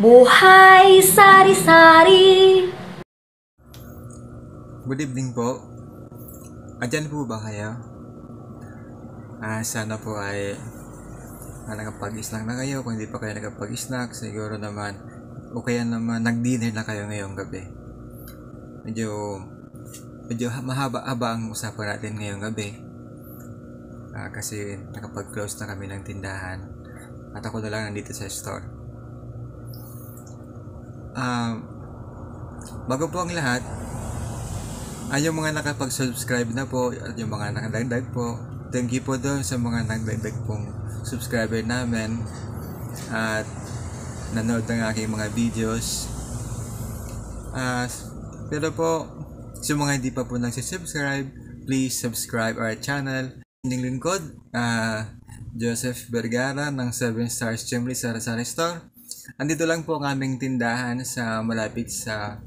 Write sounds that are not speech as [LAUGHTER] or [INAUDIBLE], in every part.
Buhay sari-sari. Good evening po. Adyan po ba kayo? Ah, sana po ay ah, nakapag-snack na kayo. Kung hindi pa kayo nagpag snack siguro naman o kaya naman nag-dinner na kayo ngayong gabi. Medyo medyo mahaba-haba ang usapan natin ngayong gabi. Ah, kasi nakapag-close na kami ng tindahan at ako na lang nandito sa store uh, bago po ang lahat, ay yung mga nakapag-subscribe na po at yung mga nakadagdag po, thank you po doon sa mga nagdagdag pong subscriber namin at nanood ng aking mga videos. Uh, pero po, sa mga hindi pa po nagsisubscribe, please subscribe our channel. Ning lingkod, uh, Joseph Vergara ng 7 Stars Chimney Sarasari Store. Andito lang po ang aming tindahan sa malapit sa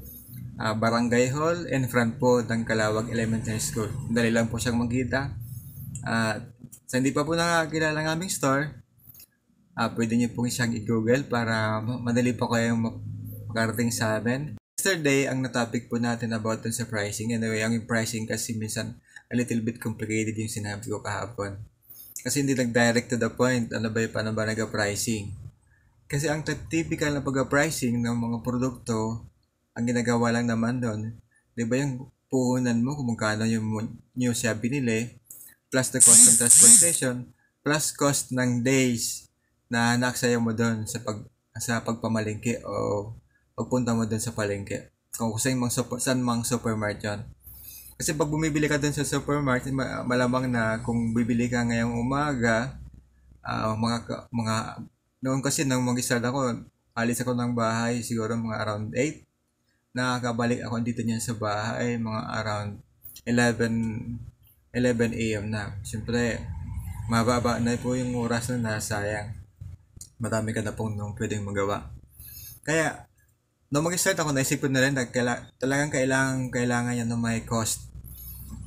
uh, Barangay Hall in front po ng Kalawag Elementary School. Dali lang po siyang magkita. At uh, sa hindi pa po nakakilala ng aming store, uh, pwede niyo pong siyang i-google para madali po kayong makarating sa amin. Yesterday, ang na-topic po natin about dun sa pricing. Anyway, ang pricing kasi minsan a little bit complicated yung sinabi ko kahapon. Kasi hindi nag-direct to the point, ano ba yung paano ba nag-pricing. Kasi ang typical na pagka-pricing ng mga produkto, ang ginagawa lang naman doon, di ba yung puhunan mo kung magkano yung new siya binili, plus the cost ng transportation, plus cost ng days na naksaya mo doon sa pag sa pagpamalingki o pagpunta mo doon sa palengke. Kung saan mang, super, saan mang supermarket yun. Kasi pag bumibili ka doon sa supermarket, malamang na kung bibili ka ngayong umaga, uh, mga mga noon kasi nang mag-start ako, alis ako ng bahay siguro mga around 8. Nakakabalik ako dito niyan sa bahay mga around 11 11 a.m. na. Siyempre, mababa na po yung oras na nasayang. Marami ka na pong nung pwedeng magawa. Kaya, nung mag-start ako, naisip ko na rin na kaila- talagang kailangan, kailangan yan ng may cost.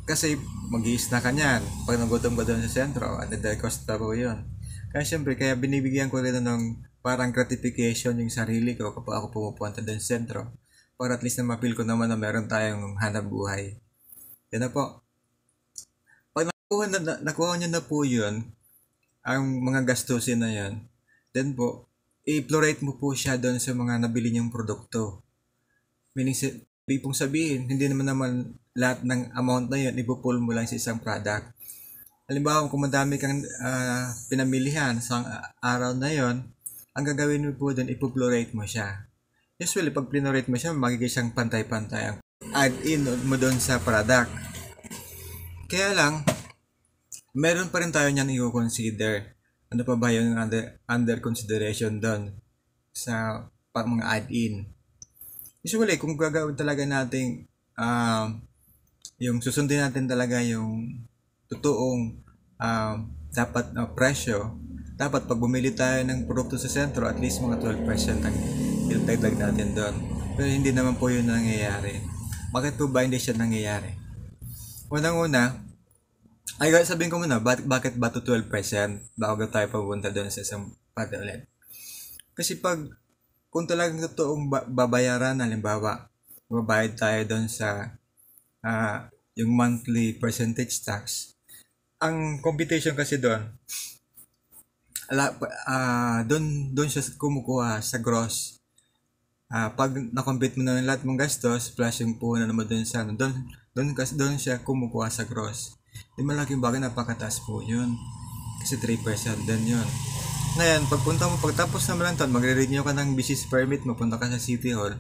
Kasi mag-iis na ka niyan. Pag nagutom ka doon sa sentro, at the cost na po yun kaya syempre, kaya binibigyan ko rin ano ng parang gratification yung sarili ko kapag ako pumupunta doon sa sentro. Para at least na mapil ko naman na meron tayong hanap buhay. Yan na po. Pag nakuha, na, na, nakuha nyo na po yun, ang mga gastusin na yun, then po, i-plurate mo po siya doon sa mga nabili niyong produkto. Meaning, ibig pong sabihin, hindi naman naman lahat ng amount na yun, ipupul mo lang sa isang product. Halimbawa, kung madami kang uh, pinamilihan sa araw na yon, ang gagawin mo po dun, ipoplorate mo siya. Usually, pag plinorate mo siya, magiging siyang pantay-pantay ang add-in mo doon sa product. Kaya lang, meron pa rin tayo niyang i-consider. Ano pa ba yung under, under consideration doon sa pag mga add-in? Usually, kung gagawin talaga natin um, ah, yung susundin natin talaga yung totoong uh, dapat na uh, presyo, dapat pag bumili tayo ng produkto sa sentro, at least mga 12% ang itagdag natin doon. Pero hindi naman po yun nangyayari. Bakit po ba hindi siya nangyayari? Unang-una, ay sabihin ko muna, bak- bakit ba to 12% bago tayo papunta doon sa isang pati ulit? Kasi pag kung talagang totoong ba- babayaran, halimbawa, babayad tayo doon sa uh, yung monthly percentage tax, ang computation kasi doon, uh, doon, doon siya kumukuha sa gross. Uh, pag na-compute mo na yung lahat mong gastos, plus yung na mo doon sa, ano, doon, doon, kasi doon siya kumukuha sa gross. Yung malaking bagay, napakataas po yun. Kasi 3% din yun. Ngayon, pagpunta mo, pagtapos ng Malantan, magre-renew ka ng business permit, mapunta ka sa City Hall.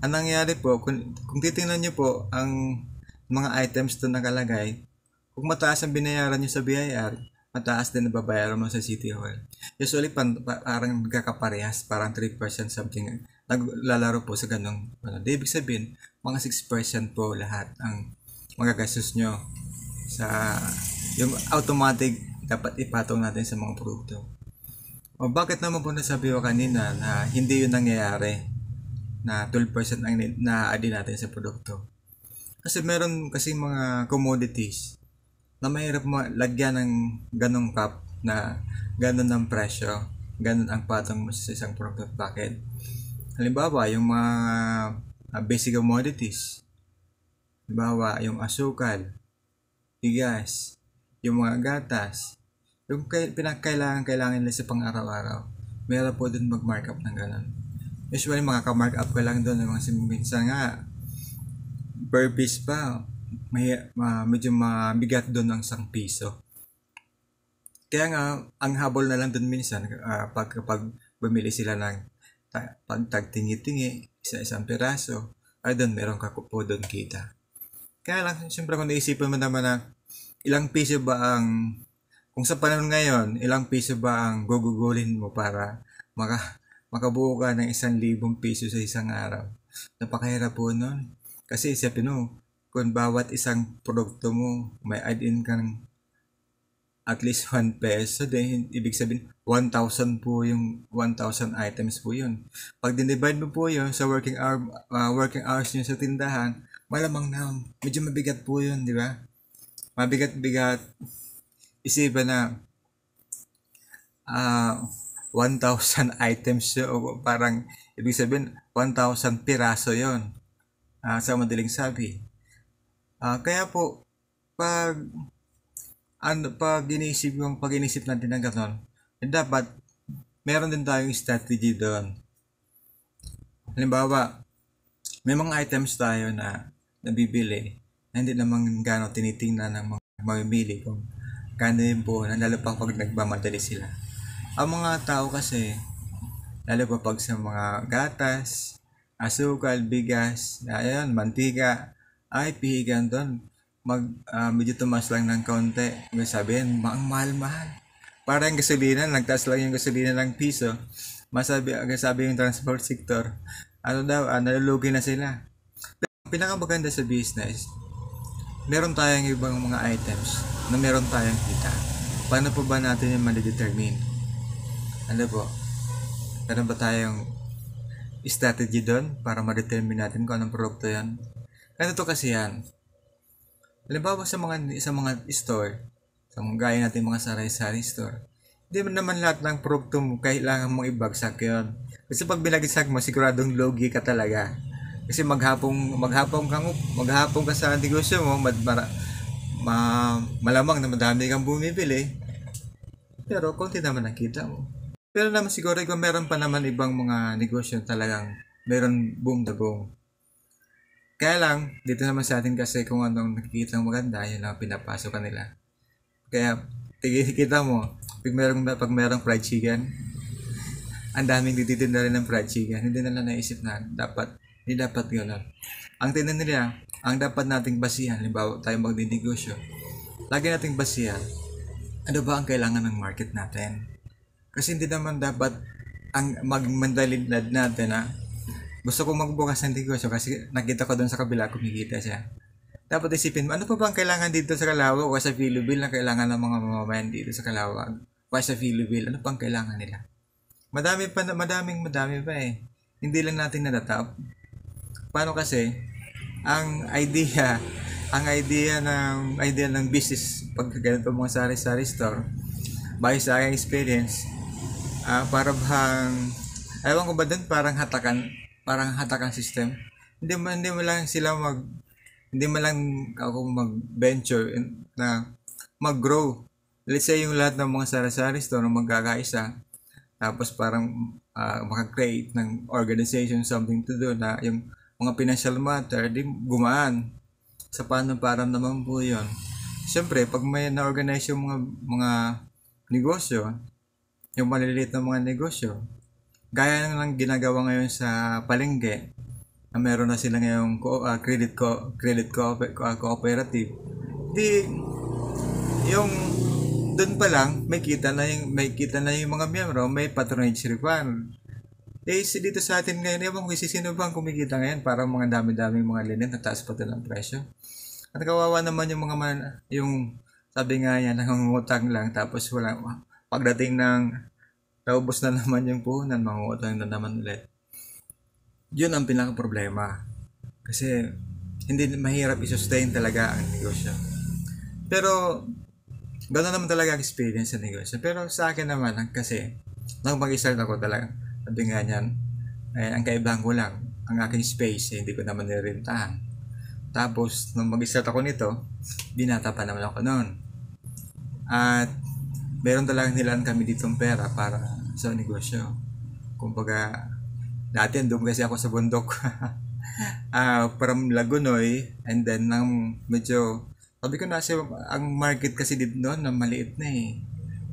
Ang nangyari po, kung, kung titingnan niyo po ang mga items na nakalagay, kung mataas ang binayaran nyo sa BIR, mataas din nababayaran mo sa City Hall. Usually, pan, pa, parang kakaparehas, parang 3% something. Naglalaro po sa ganong, ano, di ibig sabihin, mga 6% po lahat ang magagastos nyo sa yung automatic dapat ipatong natin sa mga produkto. O bakit naman po nasabi ko kanina na hindi yun nangyayari na 12% ang na-add natin sa produkto? Kasi meron kasi mga commodities na mahirap mo lagyan ng ganong cup na ganon ang presyo, ganon ang patong mo sa isang product bucket. Halimbawa, yung mga ah, basic commodities, halimbawa, yung asukal, bigas, yung mga gatas, yung pinakailangan-kailangan nila sa pang-araw-araw, meron po din mag-markup ng ganun. Usually, makaka-markup ko lang doon ng mga minsan nga, per piece pa, may, uh, medyo mabigat doon ang isang piso. Kaya nga, ang habol na lang doon minsan, uh, pag, pag bumili sila ng ta- pag tingi isa-isang piraso, ay doon meron kakupo doon kita. Kaya lang, siyempre kung naisipan mo naman na ilang piso ba ang, kung sa panahon ngayon, ilang piso ba ang gugugulin mo para maka, makabuo ka ng isang libong piso sa isang araw. Napakahirap po nun. Kasi isipin mo, kung bawat isang produkto mo, may add-in kang at least 1 peso, then ibig sabihin, 1,000 po yung 1,000 items po yun. Pag dinivide mo po yun sa working hour, uh, working hours nyo sa tindahan, malamang na, medyo mabigat po yun, di ba? Mabigat-bigat. isipin na, uh, ah, 1,000 [LAUGHS] items o parang ibig sabihin 1,000 piraso yon uh, ah, sa madaling sabi Uh, kaya po, pag ano, pag iniisip yung pag inisip natin ng ganon, eh dapat meron din tayong strategy doon. Halimbawa, may mga items tayo na nabibili na hindi naman gano'n tinitingnan ng mga mamimili kung kano yun po, lalo pa pag nagmamadali sila. Ang mga tao kasi, lalo pa pag sa mga gatas, asukal, bigas, ayan, mantika, ay pihigan doon. Mag, uh, medyo tumas lang ng konti. May sabihin, ang mahal-mahal. Para yung gasolina, nagtaas lang yung gasolina ng piso. Masabi, sabi yung transport sector, ano daw, uh, nalulugi na sila. Pero ang pinakamaganda sa business, meron tayong ibang mga items na meron tayong kita. Paano po ba natin yung malidetermine? Ano po? Meron ba tayong strategy doon para ma-determine natin kung anong produkto yan? Ganito kasi yan. Halimbawa sa mga sa mga store, sa mga gaya natin mga sari-sari store, hindi naman lahat ng produkto mo kailangan mong ibagsak yun. Kasi pag binagsak mo, siguradong logi ka talaga. Kasi maghapong, maghapong, kang, maghapong ka sa negosyo mo, mad, mara, ma, malamang na madami kang bumibili. Pero konti naman kita mo. Pero naman siguro kung meron pa naman ibang mga negosyo talagang meron boom the boom. Kaya lang, dito naman sa atin kasi kung anong nakikita ng maganda, yun lang pinapasok kanila. Kaya, kita mo, pag merong, pag merong fried chicken, ang daming tititinda rin ng fried chicken. Hindi nila naisip na dapat, hindi dapat gano'n. Ang tinan nila, ang dapat nating basihan, halimbawa tayo magdinegosyo, lagi nating basihan, ano ba ang kailangan ng market natin? Kasi hindi naman dapat ang magmandalidad natin na gusto kong magbukas ng negosyo kasi nakita ko doon sa kabila kumikita siya. Dapat isipin mo, ano pa bang kailangan dito sa Calawag o sa Philobel na kailangan ng mga mamamayan dito sa Calawag o sa Philobel? Ano pang kailangan nila? Madami pa, madaming madami pa eh. Hindi lang natin natatap. Paano kasi, ang idea, [LAUGHS] ang idea ng idea ng business pag ganito mga sari-sari store, by sa aking experience, uh, para bang, ewan ko ba din, parang hatakan, parang hatakan system. Hindi mo, hindi mo lang sila mag, hindi mo lang ako mag-venture na mag-grow. Let's say yung lahat ng mga sari-sari store na magkakaisa, tapos parang uh, ah, maka-create ng organization something to do na yung mga financial matter, di gumaan. Sa paano para naman po yun. Siyempre, pag may na-organize yung mga, mga negosyo, yung maliliit na mga negosyo, Gaya na ng ginagawa ngayon sa palengke, na meron na sila ngayong co- uh, credit co- credit co- uh, cooperative. Di yung doon pa lang may kita na yung may kita na yung mga miyembro, may patronage refund. Eh dito sa atin ngayon, ewan ko sino bang kumikita ngayon para mga dami-daming mga linen na taas pa ng presyo. At kawawa naman yung mga man, yung sabi nga yan, nangungutang lang tapos wala pagdating ng naubos na naman yung puhunan, mangungutang na naman ulit. Yun ang pinaka problema. Kasi hindi mahirap i-sustain talaga ang negosyo. Pero gano'n naman talaga ang experience sa negosyo. Pero sa akin naman, kasi nang mag-start ako talaga, sabi nga niyan, eh, ang kaibahan ko lang, ang aking space, eh, hindi ko naman nirintahan. Tapos, nung mag-start ako nito, binata pa naman ako noon. At meron talagang nilaan kami dito ng pera para sa negosyo. Kumbaga, dati doon kasi ako sa bundok. uh, [LAUGHS] from Lagunoy and then nang medyo sabi ko na kasi ang market kasi dito noon na maliit na eh.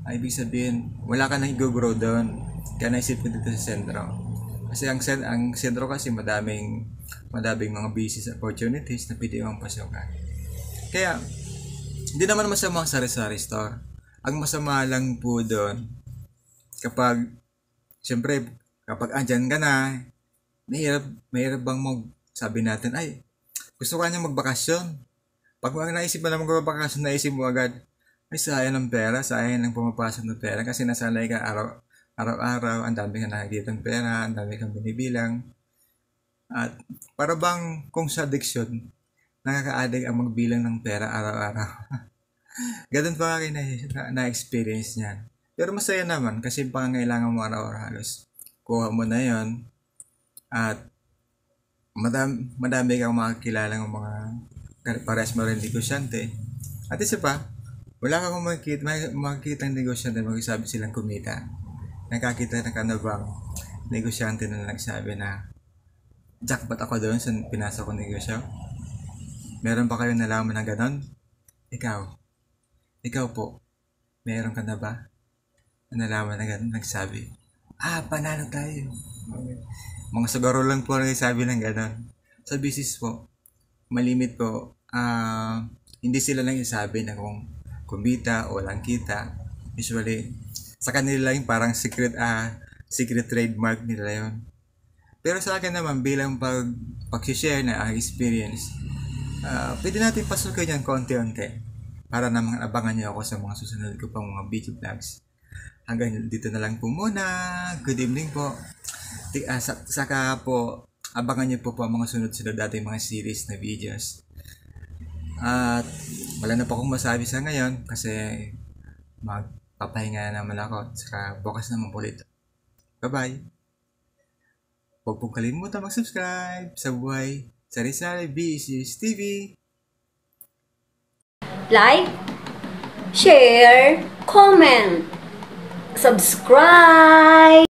Ah, ibig sabihin, wala ka nang i-grow doon. Kaya naisip ko dito sa sentro. Kasi ang, sen ang sentro kasi madaming madaming mga business opportunities na pwede mong pasokan. Kaya, hindi naman masama ang sari-sari store. Ang masama lang po doon, kapag, syempre, kapag andyan ka na, mahirap, mahirap bang mag, sabi natin, ay, gusto ka niya magbakasyon. Pag mag naisip mo na magbakasyon, naisip mo agad, ay, sayang ng pera, sayang ng pumapasok ng pera kasi nasanay ka araw, araw-araw, ang dami kang nakikita ng pera, ang dami kang binibilang. At para bang kung sa addiction, nakaka-addict ang magbilang ng pera araw-araw. [LAUGHS] Ganun pa nga kayo na, na-experience niyan. Pero masaya naman kasi pangangailangan mo araw-araw halos. Kuha mo na yon at madam, madami kang makakilala ng mga pares mo rin negosyante. At isa pa, wala kang makikita, makikita ang negosyante magsasabi silang kumita. Nakakita na ka na bang negosyante na nagsabi na jackpot ako doon sa pinasa kong negosyo? Meron ba kayong nalaman na ganon? Ikaw, ikaw po, meron ka na ba? Nalaman agad, nagsabi, ah, panalo tayo. Mga sagaro lang po nagsasabi ng gano'n. Sa business po, malimit po, ah, uh, hindi sila lang yung sabi na kung kumita o walang kita. Usually, sa kanila yung parang secret, ah, uh, secret trademark nila yon Pero sa akin naman, bilang pag, pag-share na ang ah, experience, uh, pwede natin pasukin yan konti-onti para namang abangan niyo ako sa mga susunod ko pang mga video vlogs. Hanggang dito na lang po muna. Good evening po. Uh, saka po, abangan niyo po po ang mga sunod-sunod ating mga series na videos. At wala na po akong masabi sa ngayon kasi magpapahinga na naman ako. Saka bukas naman po ulit. Bye-bye! Huwag pong kalimutan mag-subscribe sa buhay Sari-Sari BCS TV like, share, comment, subscribe.